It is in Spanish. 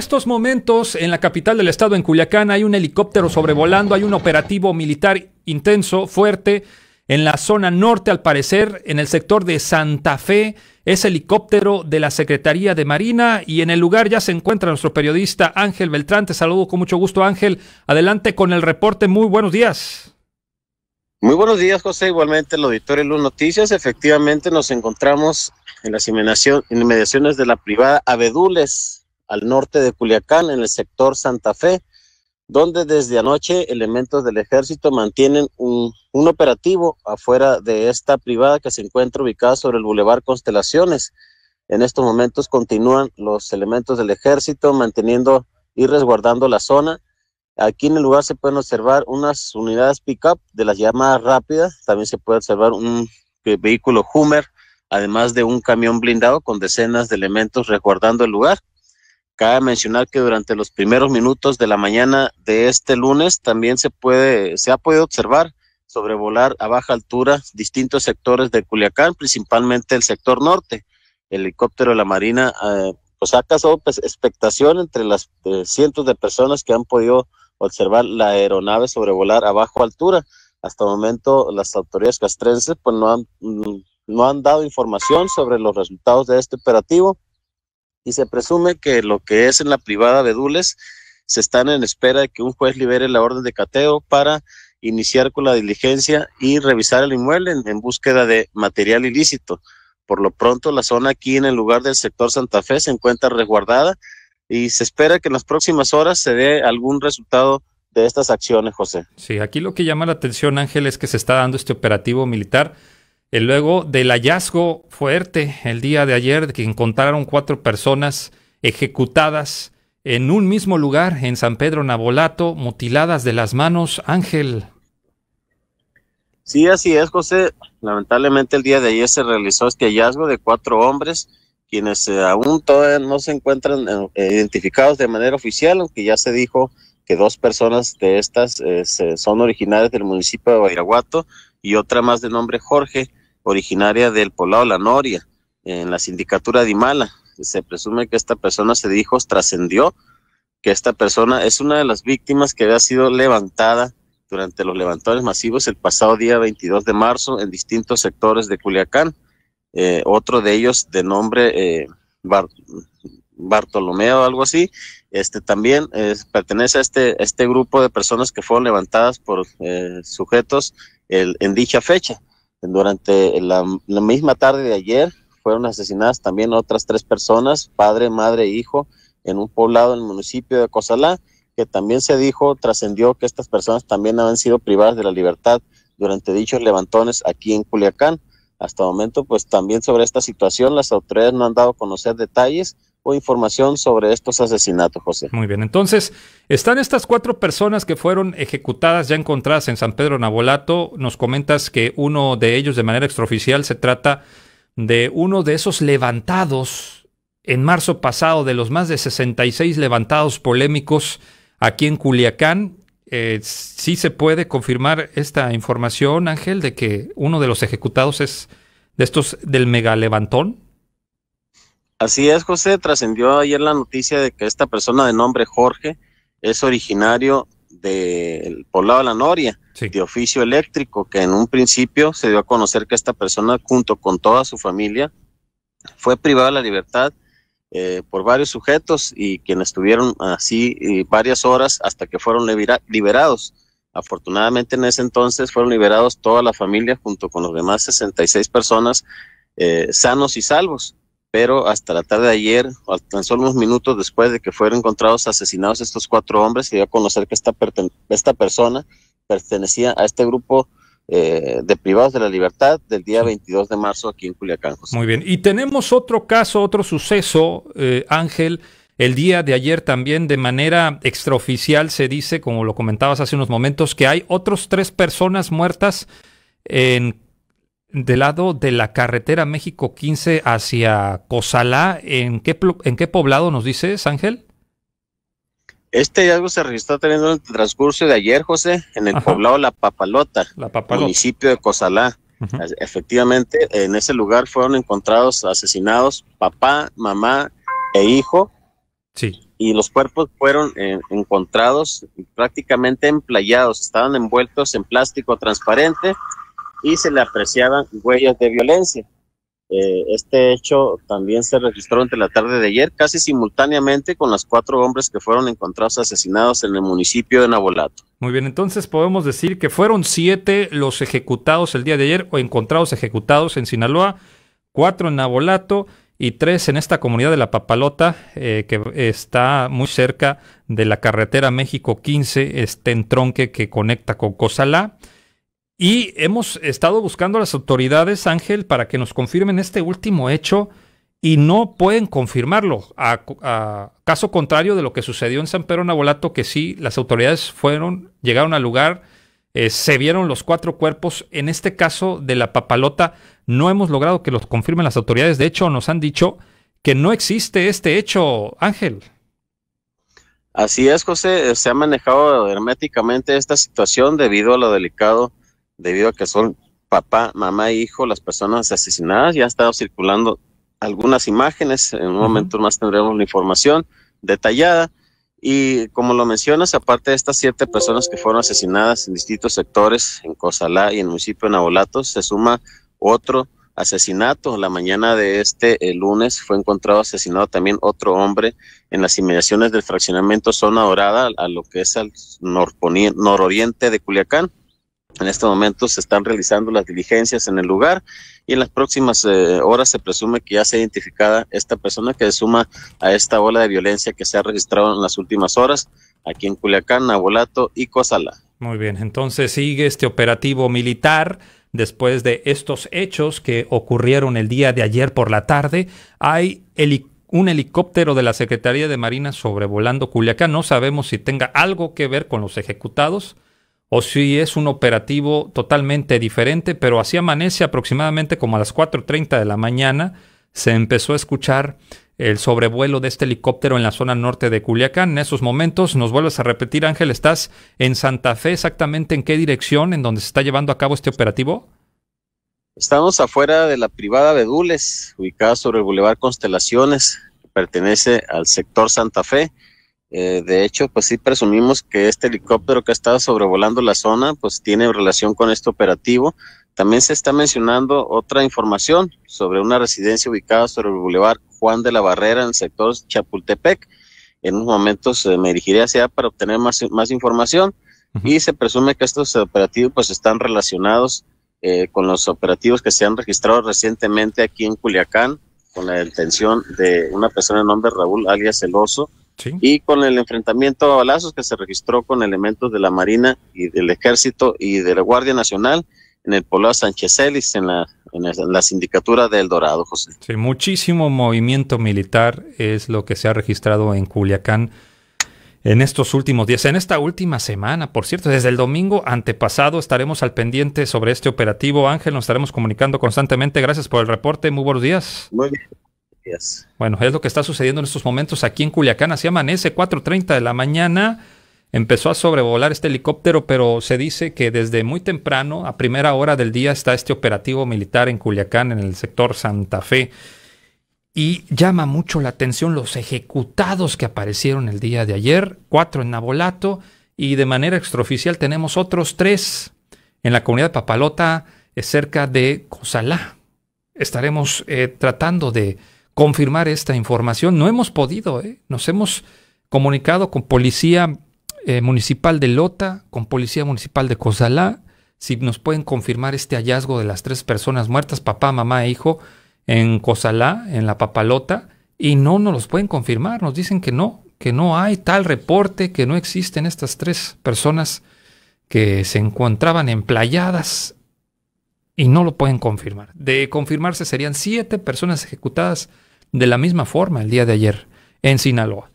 estos momentos, en la capital del estado, en Culiacán, hay un helicóptero sobrevolando, hay un operativo militar intenso, fuerte, en la zona norte, al parecer, en el sector de Santa Fe, es helicóptero de la Secretaría de Marina y en el lugar ya se encuentra nuestro periodista Ángel Beltrán. Te saludo con mucho gusto, Ángel. Adelante con el reporte. Muy buenos días. Muy buenos días, José. Igualmente, el auditorio Luz Noticias. Efectivamente, nos encontramos en las inmediaciones de la privada Abedules, al norte de Culiacán, en el sector Santa Fe, donde desde anoche elementos del ejército mantienen un, operativo afuera de esta privada que se encuentra ubicada sobre el Boulevard Constelaciones. En estos momentos continúan los elementos del ejército manteniendo y resguardando la zona. Aquí en el lugar se pueden observar unas unidades pick-up de las llamadas rápidas. También se puede observar un eh, vehículo Hummer, además de un camión blindado con decenas de elementos resguardando el lugar. Cabe mencionar que durante los primeros minutos de la mañana de este lunes también se puede, se ha podido observar sobrevolar a baja altura distintos sectores de Culiacán, principalmente el sector norte. El helicóptero de la Marina eh, pues ha causado pues, expectación entre las eh, cientos de personas que han podido observar la aeronave sobrevolar a baja altura. Hasta el momento las autoridades castrenses pues no mm, no han dado información sobre los resultados de este operativo y se presume que lo que es en la privada de Dules se están en espera de que un juez libere la orden de cateo para iniciar con la diligencia y revisar el inmueble en, búsqueda de material ilícito. Por lo pronto, la zona aquí en el lugar del sector Santa Fe se encuentra resguardada y se espera que en las próximas horas se dé algún resultado de estas acciones, José. Sí, aquí lo que llama la atención, Ángel, es que se está dando este operativo militar luego del hallazgo fuerte el día de ayer, que encontraron cuatro personas ejecutadas en un mismo lugar, en San Pedro Nabolato, mutiladas de las manos, Ángel. Sí, así es, José. Lamentablemente el día de ayer se realizó este hallazgo de cuatro hombres, quienes eh, aún todavía no se encuentran eh, eh, identificados de manera oficial, aunque ya se dijo que dos personas de estas son originarias del municipio de Bairaguato y otra más de nombre Jorge originaria del poblado La Noria, en la sindicatura de Imala. Se presume que esta persona se dijo, trascendió, que esta persona es una de las víctimas que había sido levantada durante los levantones masivos el pasado día 22 de marzo en distintos sectores de Culiacán. Eh, otro de ellos de nombre eh, Bartolomeo o algo así, este también eh, pertenece a este, este grupo de personas que fueron levantadas por sujetos en dicha fecha. Durante la, misma tarde de ayer fueron asesinadas también otras tres personas, padre, madre e hijo, en un poblado del municipio de Cozalá, que también se dijo, trascendió que estas personas también habían sido privadas de la libertad durante dichos levantones aquí en Culiacán. Hasta el momento, pues también sobre esta situación, las autoridades no han dado a conocer detalles, o información sobre estos asesinatos, José. Muy bien, entonces, están estas cuatro personas que fueron ejecutadas ya encontradas en San Pedro Nabolato. Nos comentas que uno de ellos de manera extraoficial se trata de uno de esos levantados en marzo pasado, de los más de 66 levantados polémicos aquí en Culiacán. Si eh, sí se puede confirmar esta información, Ángel, de que uno de los ejecutados es de estos del mega levantón. Así es, José. Trascendió ayer la noticia de que esta persona de nombre Jorge es originario del poblado de La Noria, de oficio eléctrico, que en un principio se dio a conocer que esta persona, junto con toda su familia, fue privada de la libertad eh, por varios sujetos y quienes estuvieron así eh, varias horas hasta que fueron liberados. Afortunadamente en ese entonces fueron liberados toda la familia junto con los demás 66 personas eh, sanos y salvos pero hasta la tarde de ayer, o tan solo unos minutos después de que fueron encontrados asesinados estos cuatro hombres, se dio a conocer que esta, esta persona pertenecía a este grupo eh, de privados de la libertad del día 22 de marzo aquí en Culiacán. Muy bien, y tenemos otro caso, otro suceso, eh, Ángel. El día de ayer también de manera extraoficial se dice, como lo comentabas hace unos momentos, que hay otros tres personas muertas en del lado de la carretera México 15 hacia Cozalá. ¿En qué, en qué poblado nos dices, Ángel? Este hallazgo se registró teniendo el transcurso de ayer, José, en el poblado La Papalota, municipio de Cozalá. Efectivamente, en ese lugar fueron encontrados asesinados papá, mamá e hijo. Sí. Y los cuerpos fueron eh, encontrados prácticamente emplayados, estaban envueltos en plástico transparente y se le apreciaban huellas de violencia. Eh, este hecho también se registró ante la tarde de ayer, casi simultáneamente con los cuatro hombres que fueron encontrados asesinados en el municipio de Nabolato. Muy bien, entonces podemos decir que fueron siete los ejecutados el día de ayer o encontrados ejecutados en Sinaloa, cuatro en Navolato, y tres en esta comunidad de La Papalota, eh, que está muy cerca de la carretera México 15, este tronque que conecta con Cozalá. Y hemos estado buscando a las autoridades, Ángel, para que nos confirmen este último hecho y no pueden confirmarlo. A, caso contrario de lo que sucedió en San Pedro Nabolato, que sí, las autoridades fueron, llegaron al lugar, eh, se vieron los cuatro cuerpos. En este caso de la papalota, no hemos logrado que los confirmen las autoridades. De hecho, nos han dicho que no existe este hecho, Ángel. Así es, José. Se ha manejado herméticamente esta situación debido a lo delicado debido a que son papá, mamá e hijo las personas asesinadas. Ya han estado circulando algunas imágenes, en un momento más tendremos la información detallada. Y como lo mencionas, aparte de estas siete personas que fueron asesinadas en distintos sectores, en Cozalá y en el municipio de Navolato, se suma otro asesinato. La mañana de este eh, lunes fue encontrado asesinado también otro hombre en las inmediaciones del fraccionamiento Zona Dorada, a lo que es al nororiente de Culiacán. En este momento se están realizando las diligencias en el lugar y en las próximas eh, horas se presume que ya se identificada esta persona que se suma a esta ola de violencia que se ha registrado en las últimas horas aquí en Culiacán, Nabolato y Cozala. Muy bien, entonces sigue este operativo militar después de estos hechos que ocurrieron el día de ayer por la tarde. Hay un helicóptero de la Secretaría de Marina sobrevolando Culiacán. No sabemos si tenga algo que ver con los ejecutados o si es un operativo totalmente diferente, pero así amanece aproximadamente como a las 4.30 de la mañana, se empezó a escuchar el sobrevuelo de este helicóptero en la zona norte de Culiacán. En esos momentos, nos vuelves a repetir, Ángel, ¿estás en Santa Fe exactamente en qué dirección, en donde se está llevando a cabo este operativo? Estamos afuera de la privada de ubicada sobre el Boulevard Constelaciones, que pertenece al sector Santa Fe. Eh, de hecho, pues sí presumimos que este helicóptero que ha estado sobrevolando la zona, pues tiene relación con este operativo. También se está mencionando otra información sobre una residencia ubicada sobre el bulevar Juan de la Barrera en el sector Chapultepec. En unos momentos me dirigiré hacia allá para obtener más, información y se presume que estos operativos pues están relacionados eh, con los operativos que se han registrado recientemente aquí en Culiacán con la detención de una persona de nombre Raúl alias El y con el enfrentamiento a balazos que se registró con elementos de la Marina y del Ejército y de la Guardia Nacional en el poblado Sánchez ellis en la, sindicatura de El Dorado, José. Sí, muchísimo movimiento militar es lo que se ha registrado en Culiacán en estos últimos días, en esta última semana, por cierto, desde el domingo antepasado estaremos al pendiente sobre este operativo. Ángel, nos estaremos comunicando constantemente. Gracias por el reporte, muy buenos días. Muy bien. Bueno, es lo que está sucediendo en estos momentos aquí en Culiacán. Así amanece, 4.30 de la mañana. Empezó a sobrevolar este helicóptero, pero se dice que desde muy temprano, a primera hora del día, está este operativo militar en Culiacán, en el sector Santa Fe. Y llama mucho la atención los ejecutados que aparecieron el día de ayer, cuatro en Nabolato, y de manera extraoficial tenemos otros tres en la comunidad de Papalota, eh, cerca de Cosalá. Estaremos eh, tratando de confirmar esta información. No hemos podido, ¿eh? nos hemos comunicado con policía eh, municipal de Lota, con policía municipal de Cozalá, si nos pueden confirmar este hallazgo de las tres personas muertas, papá, mamá e hijo, en Cozalá, en la Papalota, y no nos los pueden confirmar, nos dicen que no, que no hay tal reporte, que no existen estas tres personas que se encontraban emplayadas y no lo pueden confirmar. De confirmarse serían siete personas ejecutadas de la misma forma el día de ayer en Sinaloa.